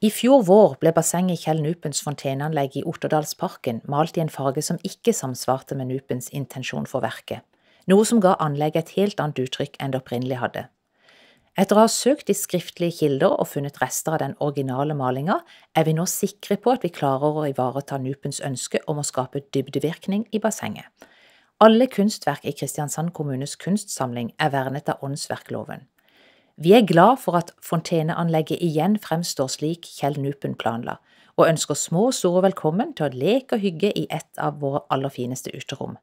I fjor vår ble bassenget i Kjell Nupens fonteneanlegg i Otterdalsparken malt i en farge som ikke samsvarte med Nupens intensjon for verket, noe som ga anlegget et helt annet uttrykk enn det opprinnelig hadde. Etter å ha søkt i skriftlige kilder og funnet rester av den originale malinga, er vi nå sikre på at vi klarer å ivareta Nupens ønske om å skape dybdevirkning i bassenget. Alle kunstverk i Kristiansand kommunes kunstsamling er vernet av åndsverkloven. Vi er glad for at fonteneanlegget igjen fremstår slik Kjell Nupen planla, og ønsker små og store velkommen til å leke og hygge i et av våre aller fineste uterom.